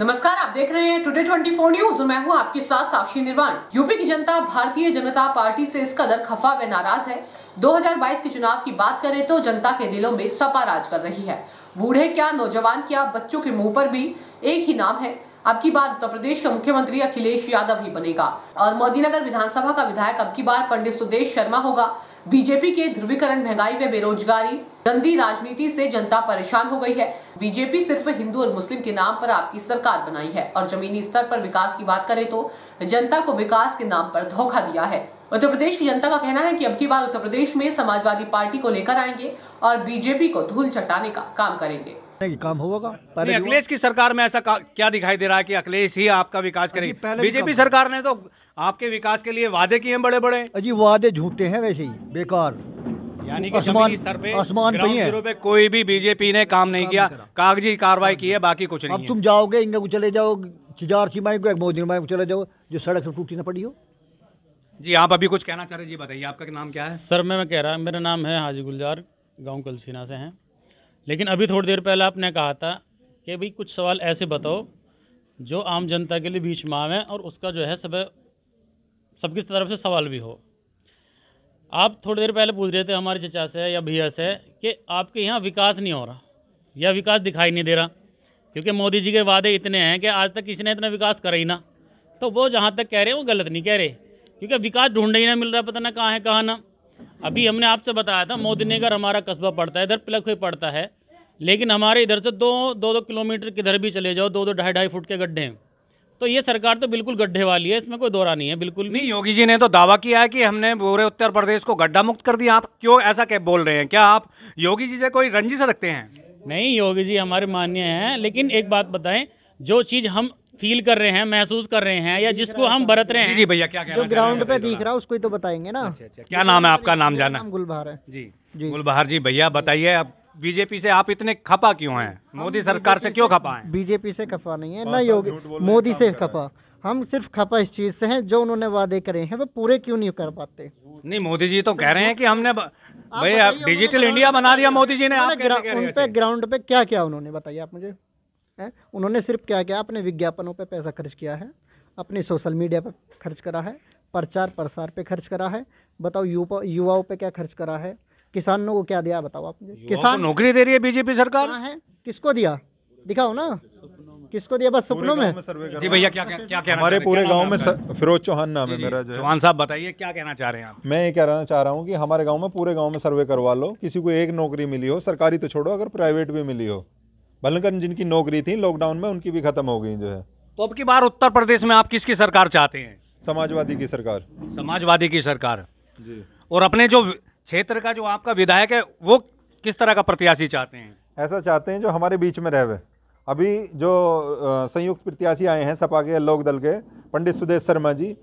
नमस्कार आप देख रहे हैं टुडे 24 न्यूज और मैं हूं आपके साथ साक्षी निर्वाण यूपी की जनता भारतीय जनता पार्टी से इस कदर खफा व नाराज है 2022 के चुनाव की बात करें तो जनता के दिलों में सपा राज कर रही है बूढ़े क्या नौजवान क्या बच्चों के मुंह पर भी एक ही नाम है अब की बार उत्तर प्रदेश का मुख्यमंत्री अखिलेश यादव ही बनेगा और मोदीनगर विधानसभा का विधायक अब की बार पंडित सुदेश शर्मा होगा बीजेपी के ध्रुवीकरण महंगाई व बेरोजगारी गंदी राजनीति से जनता परेशान हो गई है बीजेपी सिर्फ हिंदू और मुस्लिम के नाम पर आपकी सरकार बनाई है और जमीनी स्तर पर विकास की बात करें तो जनता को विकास के नाम पर धोखा दिया है उत्तर प्रदेश की जनता का कहना है कि अब की बार उत्तर प्रदेश में समाजवादी पार्टी को लेकर आएंगे और बीजेपी को धूल चटाने का काम करेंगे काम होगा पहले अखिलेश की सरकार में ऐसा क्या दिखाई दे रहा है कि अखिलेश ही आपका विकास करेगी बीजेपी सरकार ने तो आपके विकास के लिए वादे किए बड़े बड़े अजी वादे झूठे हैं वैसे ही बेकार यानी कि आसमान पे है कोई भी बीजेपी ने काम नहीं किया कागजी कार्रवाई की है बाकी कुछ नहीं अब तुम जाओगे इंगा को चले जाओ चिजार सीमाई को एक मोदी को चले जाओ जो सड़क से टूटी ना पड़ी हो जी आप अभी कुछ कहना चाह रहे जी बताइए आपका नाम क्या है सर मैं मैं कह रहा हूँ मेरा नाम है हाजी गुलजार गांव कलसीना से हैं लेकिन अभी थोड़ी देर पहले आपने कहा था कि भाई कुछ सवाल ऐसे बताओ जो आम जनता के लिए बीच में और उसका जो है सब सबकी तरफ से सवाल भी हो आप थोड़ी देर पहले पूछ रहे थे हमारे चचा से या भैया से कि आपके यहाँ विकास नहीं हो रहा या विकास दिखाई नहीं दे रहा क्योंकि मोदी जी के वादे इतने हैं कि आज तक किसी ने इतना विकास करा ही ना तो वो जहाँ तक कह रहे हैं वो गलत नहीं कह रहे क्योंकि विकास ढूंढने ही ना मिल रहा पता ना कहाँ है कहाँ ना अभी हमने आपसे बताया था मोदी नगर हमारा कस्बा पड़ता है इधर प्लक हुई पड़ता है लेकिन हमारे इधर से दो दो दो किलोमीटर किधर भी चले जाओ दो दो ढाई ढाई फुट के गड्ढे हैं तो ये सरकार तो बिल्कुल गड्ढे वाली है इसमें कोई दौरा नहीं है बिल्कुल नहीं योगी जी ने तो दावा किया है कि हमने पूरे उत्तर प्रदेश को गड्ढा मुक्त कर दिया आप क्यों ऐसा क्या बोल रहे हैं क्या आप योगी जी से कोई रंजिश रखते हैं नहीं योगी जी हमारे मान्य हैं लेकिन एक बात बताएं जो चीज़ हम फील कर रहे हैं महसूस कर रहे हैं या जिसको हम बरत रहे हैं जी भैया क्या जो ग्राउंड पे तो दिख रहा है उसको तो बताएंगे ना अच्छा, अच्छा, अच्छा। क्या नाम है आपका नाम जाना गुलबहार है जी गुलबहार जी भैया बताइए आप बीजेपी से आप इतने खपा क्यों हैं मोदी सरकार से क्यों खपा हैं बीजेपी से खपा नहीं है ना योगी मोदी से खपा हम सिर्फ खपा इस चीज़ से हैं जो उन्होंने वादे करे हैं वो पूरे क्यों नहीं कर पाते नहीं मोदी जी तो कह रहे हैं कि हमने भैया डिजिटल इंडिया बना दिया मोदी जी ने उन पे ग्राउंड पे क्या क्या उन्होंने बताया आप मुझे उन्होंने सिर्फ क्या क्या अपने विज्ञापनों पे पैसा खर्च किया है अपने सोशल मीडिया पर खर्च करा है प्रचार प्रसार पे खर्च करा है बताओ युवाओं पे क्या खर्च करा है किसानों को क्या दिया बताओ आप किसान नौकरी दे रही है बीजेपी सरकार है किसको दिया दिखाओ ना किसको दिया बस सपनों में, जी भैया क्या क्या, क्या कहना हमारे पूरे गांव में फिरोज चौहान नाम है मेरा चौहान साहब बताइए क्या कहना चाह रहे हैं आप मैं ये कहना चाह रहा हूँ कि हमारे गांव में पूरे गांव में सर्वे करवा लो किसी को एक नौकरी मिली हो सरकारी तो छोड़ो अगर प्राइवेट भी मिली हो भलकर जिनकी नौकरी थी लॉकडाउन में उनकी भी खत्म हो गई जो है तो अब की बार उत्तर प्रदेश में आप किसकी सरकार चाहते हैं समाजवादी की सरकार समाजवादी की सरकार जी और अपने जो क्षेत्र का जो आपका विधायक है वो किस तरह का प्रत्याशी चाहते हैं ऐसा चाहते हैं जो हमारे बीच में रहे हुए अभी जो संयुक्त प्रत्याशी आए हैं सपा के लोक दल के पंडित सुदेश शर्मा जी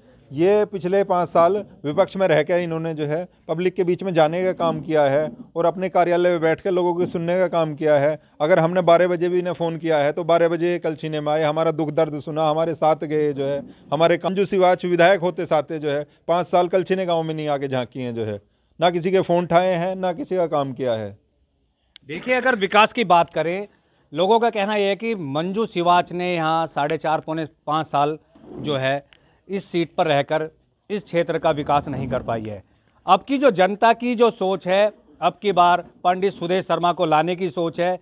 ये पिछले पाँच साल विपक्ष में रह इन्होंने जो है पब्लिक के बीच में जाने का काम किया है और अपने कार्यालय में बैठ कर लोगों की सुनने का काम किया है अगर हमने बारह बजे भी इन्हें फ़ोन किया है तो बारह बजे कल छीने में आए हमारा दुख दर्द सुना हमारे साथ गए जो है हमारे कंजू सिवाच विधायक होते साथे जो है पाँच साल कल छीने गाँव में नहीं आके झाँकी हैं जो है ना किसी के फ़ोन उठाए हैं ना किसी का काम किया है देखिए अगर विकास की बात करें लोगों का कहना यह है कि मंजू सिवाच ने यहाँ साढ़े चार पौने पाँच साल जो है इस सीट पर रहकर इस क्षेत्र का विकास नहीं कर पाई है अब की जो जनता की जो सोच है अब की बार पंडित सुदेश शर्मा को लाने की सोच है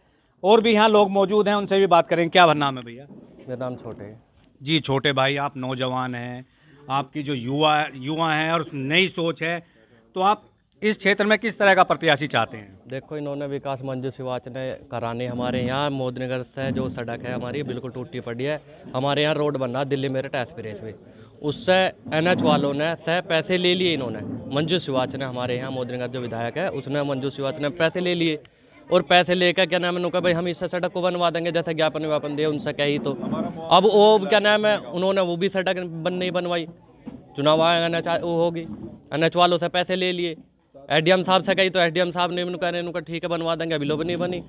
और भी यहाँ लोग मौजूद हैं उनसे भी बात करें क्या नाम है भैया मेरा नाम छोटे है जी छोटे भाई आप नौजवान हैं आपकी जो युवा युवा हैं और नई सोच है तो आप इस क्षेत्र में किस तरह का प्रत्याशी चाहते हैं देखो इन्होंने विकास मंजू सिवाच ने कराने हमारे यहाँ मोदनगर से जो सड़क है हमारी बिल्कुल टूटी पड़ी है हमारे यहाँ रोड बनना दिल्ली मेरठ एक्सप्रेस वे उससे एन वालों ने सह पैसे ले लिए इन्होंने मंजू सिवाच ने हमारे यहाँ मोदनगर जो विधायक है उसने मंजू सिवाच ने पैसे ले लिए और पैसे लेकर क्या नाम है उनका भाई हम इससे सड़क को बनवा देंगे जैसे ज्ञापन व्यापन दिए उनसे कही तो अब वो क्या नाम है उन्होंने वो भी सड़क बन नहीं बनवाई चुनाव आयोग एन एच होगी एन एच वालों से पैसे ले लिए एम साहब से कही तो एसडीएम साहब ने कह रहे हैं ठीक है बनवा देंगे अभी लोग नहीं बनी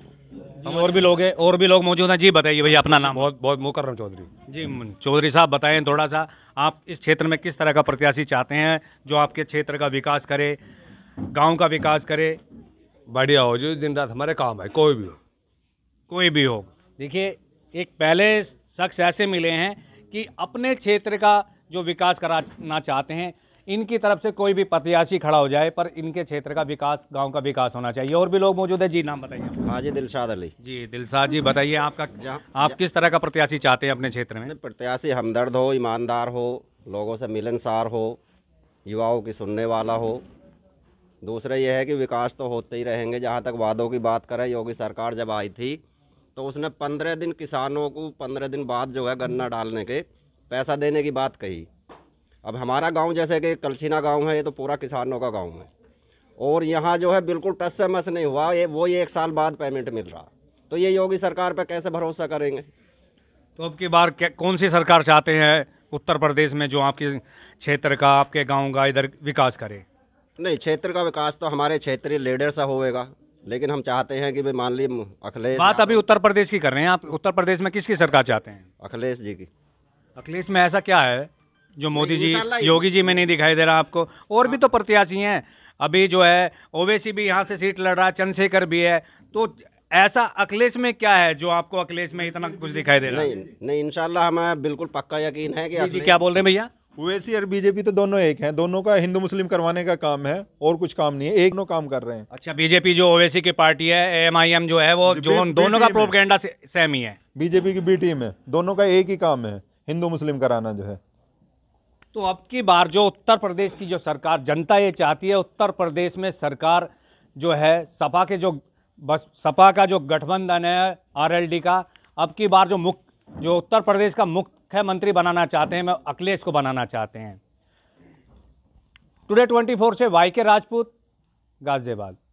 हम और भी लोग हैं और भी लोग मौजूद हैं जी बताइए भैया अपना नाम बहुत बहुत मुकर्रम चौधरी जी चौधरी साहब बताएं थोड़ा सा आप इस क्षेत्र में किस तरह का प्रत्याशी चाहते हैं जो आपके क्षेत्र का विकास करे गाँव का विकास करे बढ़िया हो जो दिन रात हमारे काम है कोई भी हो कोई भी हो देखिए एक पहले शख्स ऐसे मिले हैं कि अपने क्षेत्र का जो विकास कराना चाहते हैं इनकी तरफ से कोई भी प्रत्याशी खड़ा हो जाए पर इनके क्षेत्र का विकास गाँव का विकास होना चाहिए और भी लोग मौजूद है जी नाम बताइए हाँ जी दिलशाद अली जी दिलशाद जी बताइए आपका जा, आप जा, किस तरह का प्रत्याशी चाहते हैं अपने क्षेत्र में प्रत्याशी हमदर्द हो ईमानदार हो लोगों से मिलनसार हो युवाओं की सुनने वाला हो दूसरा यह है कि विकास तो होते ही रहेंगे जहाँ तक वादों की बात करें योगी सरकार जब आई थी तो उसने पंद्रह दिन किसानों को पंद्रह दिन बाद जो है गन्ना डालने के पैसा देने की बात कही अब हमारा गांव जैसे कि कलसीना गांव है ये तो पूरा किसानों का गांव है और यहाँ जो है बिल्कुल टच से मस नहीं हुआ ये वो ये एक साल बाद पेमेंट मिल रहा तो ये योगी सरकार पर कैसे भरोसा करेंगे तो अब की बार कौन सी सरकार चाहते हैं उत्तर प्रदेश में जो आपके क्षेत्र का आपके गाँव का इधर विकास करे नहीं क्षेत्र का विकास तो हमारे क्षेत्रीय लीडर से होगा लेकिन हम चाहते हैं कि भाई मान ली अखिलेश बात अभी उत्तर प्रदेश की कर रहे हैं आप उत्तर प्रदेश में किसकी सरकार चाहते हैं अखिलेश जी की अखिलेश में ऐसा क्या है जो मोदी तो जी योगी जी में नहीं दिखाई दे रहा आपको और भी तो प्रत्याशी हैं अभी जो है ओवैसी भी यहाँ से सीट लड़ रहा है चंद्रशेखर भी है तो ऐसा अखिलेश में क्या है जो आपको अखिलेश में इतना कुछ दिखाई दे रहा है नहीं नहीं इनशाला हमें बिल्कुल पक्का यकीन है कि जी क्या बोल रहे हैं भैया ओवैसी और बीजेपी तो दोनों एक हैं दोनों का हिंदू मुस्लिम करवाने का काम है और कुछ काम नहीं है एक नो काम कर रहे हैं अच्छा बीजेपी जो ओवैसी की पार्टी है एम जो है वो जो दोनों का प्रोपगेंडा सेम ही है बीजेपी की बी टीम है दोनों का एक ही काम है हिंदू मुस्लिम कराना जो है तो अब की बार जो उत्तर प्रदेश की जो सरकार जनता ये चाहती है उत्तर प्रदेश में सरकार जो है सपा के जो बस सपा का जो गठबंधन है आरएलडी का अब की बार जो मुख्य जो उत्तर प्रदेश का मुख्यमंत्री बनाना चाहते हैं मैं अखिलेश को बनाना चाहते हैं टुडे 24 से वाई के राजपूत गाजियाबाद